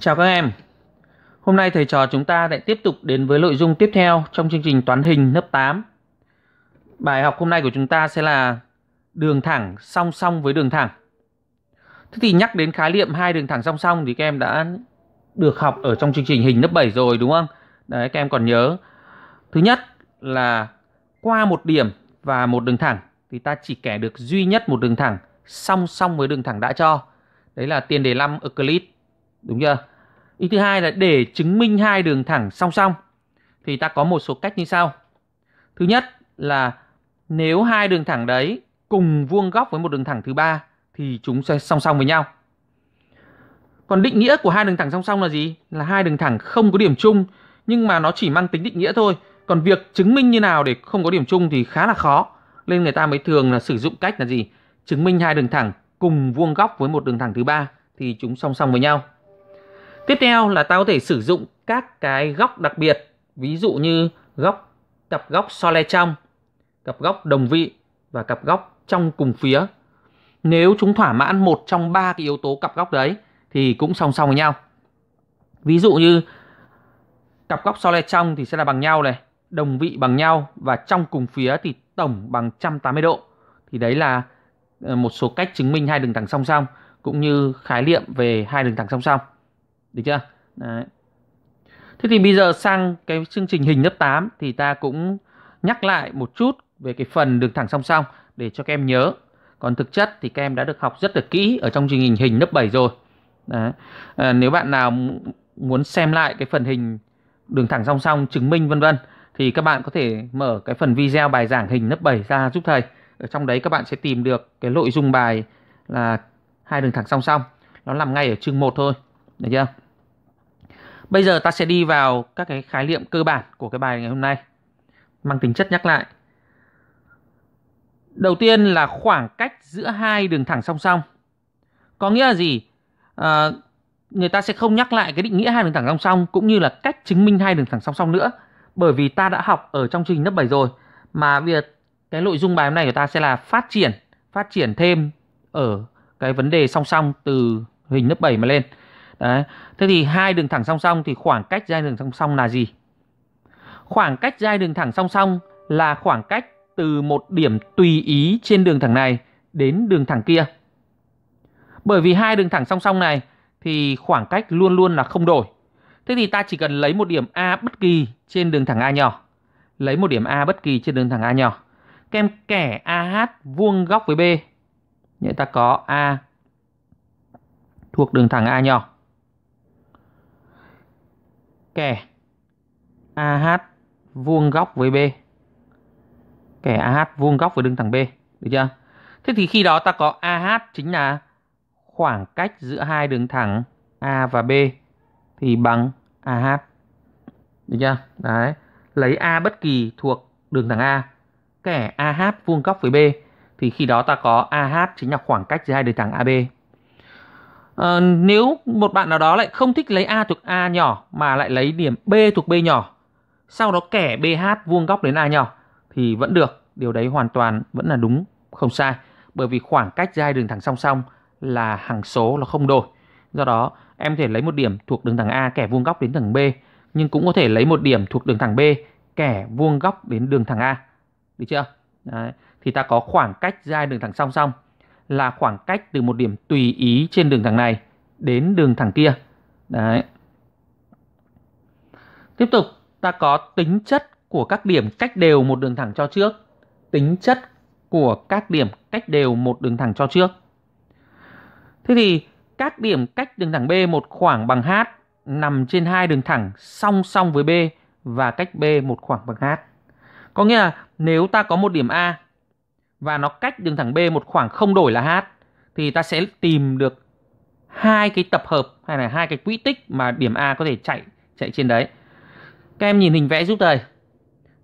Chào các em. Hôm nay thầy trò chúng ta lại tiếp tục đến với nội dung tiếp theo trong chương trình toán hình lớp 8. Bài học hôm nay của chúng ta sẽ là đường thẳng song song với đường thẳng. Thế thì nhắc đến khái niệm hai đường thẳng song song thì các em đã được học ở trong chương trình hình lớp 7 rồi đúng không? Đấy các em còn nhớ. Thứ nhất là qua một điểm và một đường thẳng thì ta chỉ kẻ được duy nhất một đường thẳng song song với đường thẳng đã cho. Đấy là tiền đề 5 Euclid đúng chưa ý thứ hai là để chứng minh hai đường thẳng song song thì ta có một số cách như sau thứ nhất là nếu hai đường thẳng đấy cùng vuông góc với một đường thẳng thứ ba thì chúng sẽ song song với nhau còn định nghĩa của hai đường thẳng song song là gì là hai đường thẳng không có điểm chung nhưng mà nó chỉ mang tính định nghĩa thôi còn việc chứng minh như nào để không có điểm chung thì khá là khó nên người ta mới thường là sử dụng cách là gì chứng minh hai đường thẳng cùng vuông góc với một đường thẳng thứ ba thì chúng song song với nhau Tiếp theo là ta có thể sử dụng các cái góc đặc biệt, ví dụ như góc cặp góc so le trong, cặp góc đồng vị và cặp góc trong cùng phía. Nếu chúng thỏa mãn một trong ba cái yếu tố cặp góc đấy thì cũng song song với nhau. Ví dụ như cặp góc so le trong thì sẽ là bằng nhau này, đồng vị bằng nhau và trong cùng phía thì tổng bằng 180 độ. Thì đấy là ờ, một số cách chứng minh hai đường thẳng song song cũng như khái niệm về hai đường thẳng song song được chưa Đấy. thế thì bây giờ sang cái chương trình hình lớp 8 thì ta cũng nhắc lại một chút về cái phần đường thẳng song song để cho các em nhớ còn thực chất thì các em đã được học rất là kỹ ở trong chương trình hình lớp 7 rồi Đấy. À, nếu bạn nào muốn xem lại cái phần hình đường thẳng song song chứng minh vân vân thì các bạn có thể mở cái phần video bài giảng hình lớp 7 ra giúp thầy. Ở trong đấy các bạn sẽ tìm được cái nội dung bài là hai đường thẳng song song. Nó nằm ngay ở chương 1 thôi. Được chưa? Bây giờ ta sẽ đi vào các cái khái niệm cơ bản của cái bài ngày hôm nay mang tính chất nhắc lại. Đầu tiên là khoảng cách giữa hai đường thẳng song song. Có nghĩa là gì? À, người ta sẽ không nhắc lại cái định nghĩa hai đường thẳng song song cũng như là cách chứng minh hai đường thẳng song song nữa bởi vì ta đã học ở trong chương trình lớp 7 rồi mà việc cái nội dung bài hôm nay của ta sẽ là phát triển, phát triển thêm ở cái vấn đề song song từ hình lớp 7 mà lên. Đấy. Thế thì hai đường thẳng song song thì khoảng cách giữa đường song song là gì? Khoảng cách giữa đường thẳng song song là khoảng cách từ một điểm tùy ý trên đường thẳng này đến đường thẳng kia. Bởi vì hai đường thẳng song song này thì khoảng cách luôn luôn là không đổi. Thế thì ta chỉ cần lấy một điểm A bất kỳ trên đường thẳng A nhỏ. Lấy một điểm A bất kỳ trên đường thẳng A nhỏ. kem kẻ AH vuông góc với B. Vậy ta có A thuộc đường thẳng A nhỏ kẻ AH vuông góc với B. Kẻ AH vuông góc với đường thẳng B, được chưa? Thế thì khi đó ta có AH chính là khoảng cách giữa hai đường thẳng A và B thì bằng AH. Được chưa? Đấy, lấy A bất kỳ thuộc đường thẳng A, kẻ AH vuông góc với B thì khi đó ta có AH chính là khoảng cách giữa hai đường thẳng AB à, nếu một bạn nào đó lại không thích lấy a thuộc a nhỏ mà lại lấy điểm b thuộc b nhỏ sau đó kẻ bh vuông góc đến a nhỏ thì vẫn được điều đấy hoàn toàn vẫn là đúng không sai bởi vì khoảng cách giữa hai đường thẳng song song là hằng số là không đổi do đó em thể lấy một điểm thuộc đường thẳng a kẻ vuông góc đến thẳng b nhưng cũng có thể lấy một điểm thuộc đường thẳng b kẻ vuông góc đến đường thẳng a được chưa Đấy. thì ta có khoảng cách giữa hai đường thẳng song song là khoảng cách từ một điểm tùy ý trên đường thẳng này đến đường thẳng kia. Đấy. Tiếp tục, ta có tính chất của các điểm cách đều một đường thẳng cho trước. Tính chất của các điểm cách đều một đường thẳng cho trước. Thế thì các điểm cách đường thẳng B một khoảng bằng h nằm trên hai đường thẳng song song với B và cách B một khoảng bằng h. Có nghĩa là nếu ta có một điểm A và nó cách đường thẳng B một khoảng không đổi là h thì ta sẽ tìm được hai cái tập hợp hay là hai cái quỹ tích mà điểm A có thể chạy chạy trên đấy. Các em nhìn hình vẽ giúp thầy.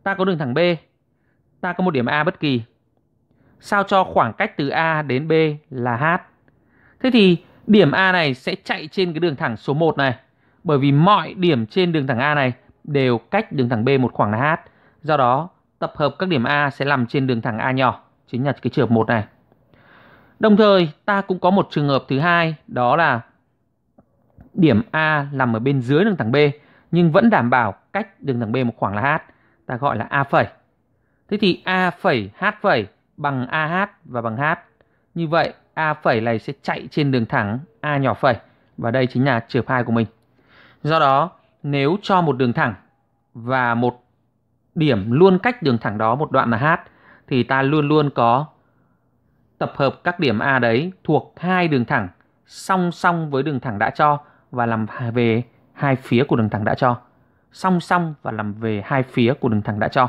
Ta có đường thẳng B, ta có một điểm A bất kỳ. Sao cho khoảng cách từ A đến B là h. Thế thì điểm A này sẽ chạy trên cái đường thẳng số 1 này, bởi vì mọi điểm trên đường thẳng A này đều cách đường thẳng B một khoảng là h. Do đó, tập hợp các điểm A sẽ nằm trên đường thẳng A nhỏ chính là cái trường hợp một này. Đồng thời ta cũng có một trường hợp thứ hai đó là điểm A nằm ở bên dưới đường thẳng B nhưng vẫn đảm bảo cách đường thẳng B một khoảng là h, ta gọi là A phẩy. Thế thì A phẩy h phẩy bằng AH và bằng h. Như vậy A phẩy này sẽ chạy trên đường thẳng A nhỏ phẩy và đây chính là trường hợp hai của mình. Do đó, nếu cho một đường thẳng và một điểm luôn cách đường thẳng đó một đoạn là h thì ta luôn luôn có tập hợp các điểm A đấy thuộc hai đường thẳng song song với đường thẳng đã cho và làm về hai phía của đường thẳng đã cho. Song song và làm về hai phía của đường thẳng đã cho.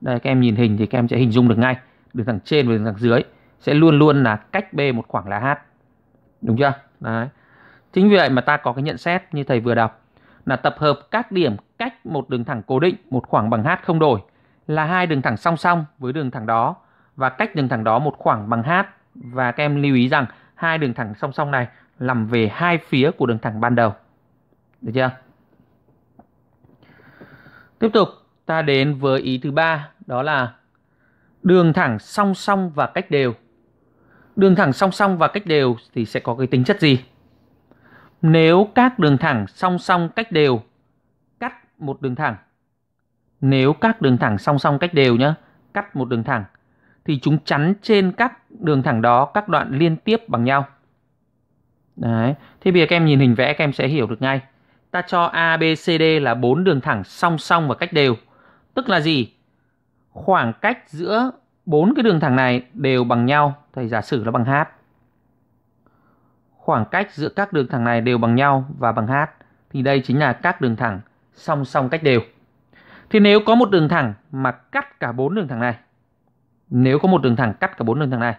Đây các em nhìn hình thì các em sẽ hình dung được ngay. Đường thẳng trên và đường thẳng dưới sẽ luôn luôn là cách B một khoảng là H. Đúng chưa? Đấy. Chính vì vậy mà ta có cái nhận xét như thầy vừa đọc là tập hợp các điểm cách một đường thẳng cố định một khoảng bằng h không đổi là hai đường thẳng song song với đường thẳng đó và cách đường thẳng đó một khoảng bằng h và các em lưu ý rằng hai đường thẳng song song này nằm về hai phía của đường thẳng ban đầu. Được chưa? Tiếp tục ta đến với ý thứ ba đó là đường thẳng song song và cách đều. Đường thẳng song song và cách đều thì sẽ có cái tính chất gì? Nếu các đường thẳng song song cách đều cắt một đường thẳng nếu các đường thẳng song song cách đều nhé, cắt một đường thẳng, thì chúng chắn trên các đường thẳng đó các đoạn liên tiếp bằng nhau. Đấy, thế bây giờ các em nhìn hình vẽ các em sẽ hiểu được ngay. Ta cho A, B, C, D là bốn đường thẳng song song và cách đều. Tức là gì? Khoảng cách giữa bốn cái đường thẳng này đều bằng nhau. Thầy giả sử nó bằng H. Khoảng cách giữa các đường thẳng này đều bằng nhau và bằng H. Thì đây chính là các đường thẳng song song cách đều. Thì nếu có một đường thẳng mà cắt cả bốn đường thẳng này, nếu có một đường thẳng cắt cả bốn đường thẳng này,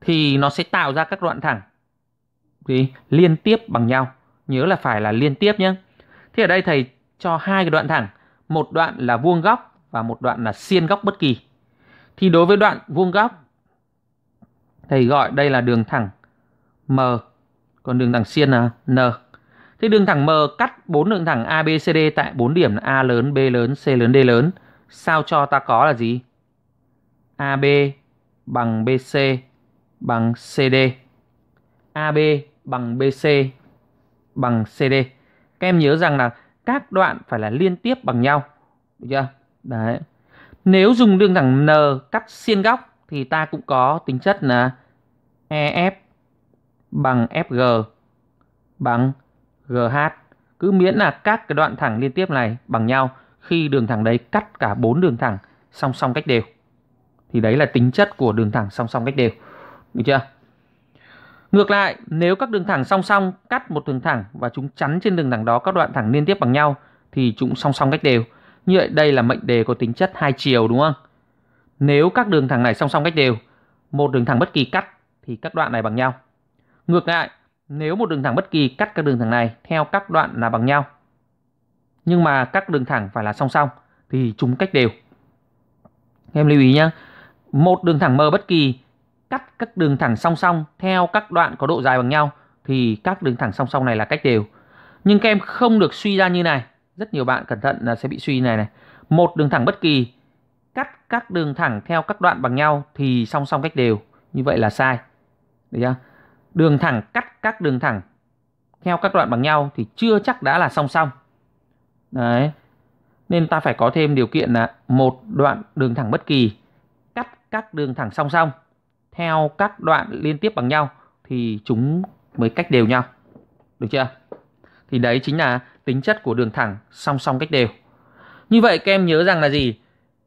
thì nó sẽ tạo ra các đoạn thẳng thì liên tiếp bằng nhau. Nhớ là phải là liên tiếp nhé. Thì ở đây thầy cho hai cái đoạn thẳng, một đoạn là vuông góc và một đoạn là xiên góc bất kỳ. Thì đối với đoạn vuông góc, thầy gọi đây là đường thẳng M, còn đường thẳng xiên là N. Thế đường thẳng M cắt bốn đường thẳng ABCD tại bốn điểm A lớn, B lớn, C lớn, D lớn. Sao cho ta có là gì? AB bằng BC bằng CD. AB bằng BC bằng CD. Các em nhớ rằng là các đoạn phải là liên tiếp bằng nhau. Được chưa? Đấy. Nếu dùng đường thẳng N cắt xiên góc thì ta cũng có tính chất là EF bằng FG bằng GH cứ miễn là các cái đoạn thẳng liên tiếp này bằng nhau khi đường thẳng đấy cắt cả bốn đường thẳng song song cách đều. Thì đấy là tính chất của đường thẳng song song cách đều. Được chưa? Ngược lại, nếu các đường thẳng song song cắt một đường thẳng và chúng chắn trên đường thẳng đó các đoạn thẳng liên tiếp bằng nhau thì chúng song song cách đều. Như vậy đây là mệnh đề có tính chất hai chiều đúng không? Nếu các đường thẳng này song song cách đều, một đường thẳng bất kỳ cắt thì các đoạn này bằng nhau. Ngược lại, nếu một đường thẳng bất kỳ cắt các đường thẳng này theo các đoạn là bằng nhau, nhưng mà các đường thẳng phải là song song thì chúng cách đều. Em lưu ý nhé, một đường thẳng m bất kỳ cắt các đường thẳng song song theo các đoạn có độ dài bằng nhau thì các đường thẳng song song này là cách đều. Nhưng các em không được suy ra như này. Rất nhiều bạn cẩn thận là sẽ bị suy này này. Một đường thẳng bất kỳ cắt các đường thẳng theo các đoạn bằng nhau thì song song cách đều. Như vậy là sai. Được chưa? đường thẳng cắt các đường thẳng theo các đoạn bằng nhau thì chưa chắc đã là song song. Đấy. Nên ta phải có thêm điều kiện là một đoạn đường thẳng bất kỳ cắt các đường thẳng song song theo các đoạn liên tiếp bằng nhau thì chúng mới cách đều nhau. Được chưa? Thì đấy chính là tính chất của đường thẳng song song cách đều. Như vậy các em nhớ rằng là gì?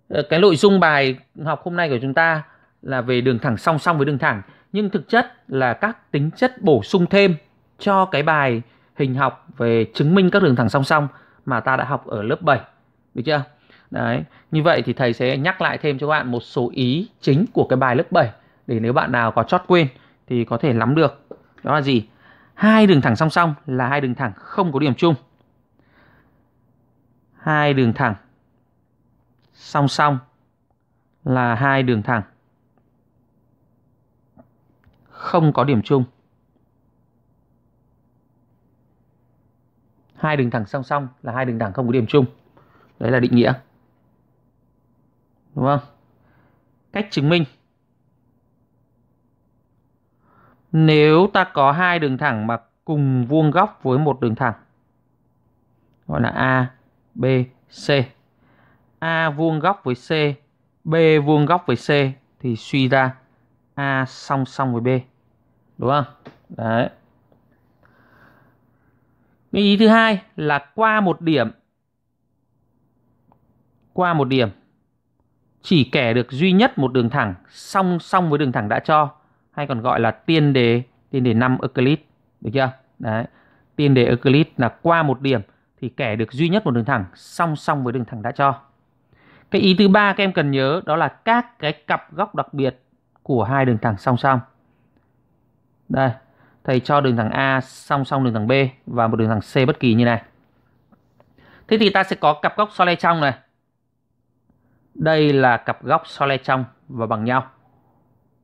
Ờ, cái nội dung bài học hôm nay của chúng ta là về đường thẳng song song với đường thẳng nhưng thực chất là các tính chất bổ sung thêm cho cái bài hình học về chứng minh các đường thẳng song song mà ta đã học ở lớp 7 được chưa đấy như vậy thì thầy sẽ nhắc lại thêm cho các bạn một số ý chính của cái bài lớp 7 để nếu bạn nào có chót quên thì có thể nắm được đó là gì hai đường thẳng song song là hai đường thẳng không có điểm chung hai đường thẳng song song là hai đường thẳng không có điểm chung. Hai đường thẳng song song là hai đường thẳng không có điểm chung. Đấy là định nghĩa. Đúng không? Cách chứng minh. Nếu ta có hai đường thẳng mà cùng vuông góc với một đường thẳng gọi là A, B, C. A vuông góc với C, B vuông góc với C thì suy ra A song song với B. Đúng không? Đấy. Cái ý thứ hai là qua một điểm qua một điểm chỉ kẻ được duy nhất một đường thẳng song song với đường thẳng đã cho hay còn gọi là tiên đề tiên đề 5 Euclid được chưa? Đấy. Tiên đề Euclid là qua một điểm thì kẻ được duy nhất một đường thẳng song song với đường thẳng đã cho. Cái ý thứ ba các em cần nhớ đó là các cái cặp góc đặc biệt của hai đường thẳng song song. Đây, thầy cho đường thẳng A song song đường thẳng B và một đường thẳng C bất kỳ như này. Thế thì ta sẽ có cặp góc so le trong này. Đây là cặp góc so le trong và bằng nhau.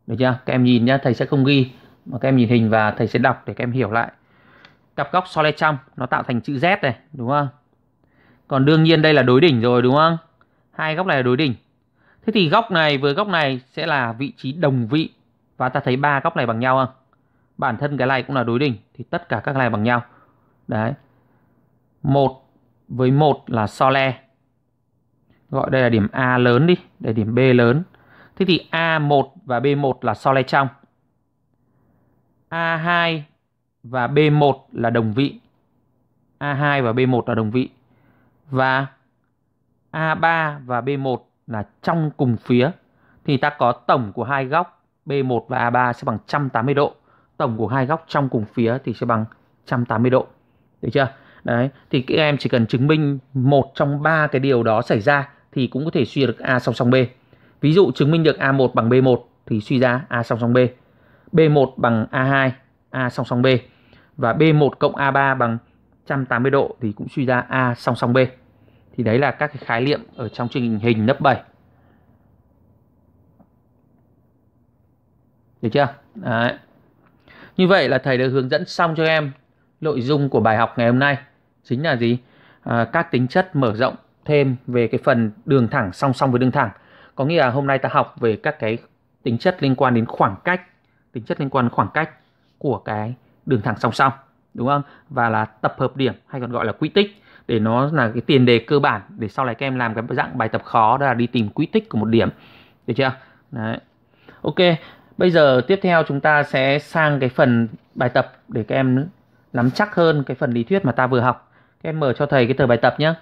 Được chưa? Các em nhìn nhá, thầy sẽ không ghi mà các em nhìn hình và thầy sẽ đọc để các em hiểu lại. Cặp góc so le trong nó tạo thành chữ Z này, đúng không? Còn đương nhiên đây là đối đỉnh rồi đúng không? Hai góc này là đối đỉnh. Thế thì góc này với góc này sẽ là vị trí đồng vị và ta thấy ba góc này bằng nhau không? Bản thân cái này cũng là đối đỉnh thì tất cả các này bằng nhau. Đấy. 1 với 1 là so le. Gọi đây là điểm A lớn đi, để điểm B lớn. Thế thì A1 và B1 là so le trong. A2 và B1 là đồng vị. A2 và B1 là đồng vị. Và A3 và B1 là trong cùng phía thì ta có tổng của hai góc B1 và A3 sẽ bằng 180 độ. Tổng của hai góc trong cùng phía thì sẽ bằng 180 độ. Được chưa? Đấy, thì các em chỉ cần chứng minh một trong ba cái điều đó xảy ra thì cũng có thể suy được A song song B. Ví dụ chứng minh được A1 bằng B1 thì suy ra A song song B. B1 bằng A2, A song song B. Và B1 cộng A3 bằng 180 độ thì cũng suy ra A song song B thì đấy là các cái khái niệm ở trong chương trình hình lớp 7 được chưa đấy. như vậy là thầy đã hướng dẫn xong cho em nội dung của bài học ngày hôm nay chính là gì à, các tính chất mở rộng thêm về cái phần đường thẳng song song với đường thẳng có nghĩa là hôm nay ta học về các cái tính chất liên quan đến khoảng cách tính chất liên quan đến khoảng cách của cái đường thẳng song song đúng không và là tập hợp điểm hay còn gọi là quy tích để nó là cái tiền đề cơ bản để sau này các em làm cái dạng bài tập khó đó là đi tìm quy tích của một điểm được chưa đấy ok bây giờ tiếp theo chúng ta sẽ sang cái phần bài tập để các em nắm chắc hơn cái phần lý thuyết mà ta vừa học các em mở cho thầy cái tờ bài tập nhé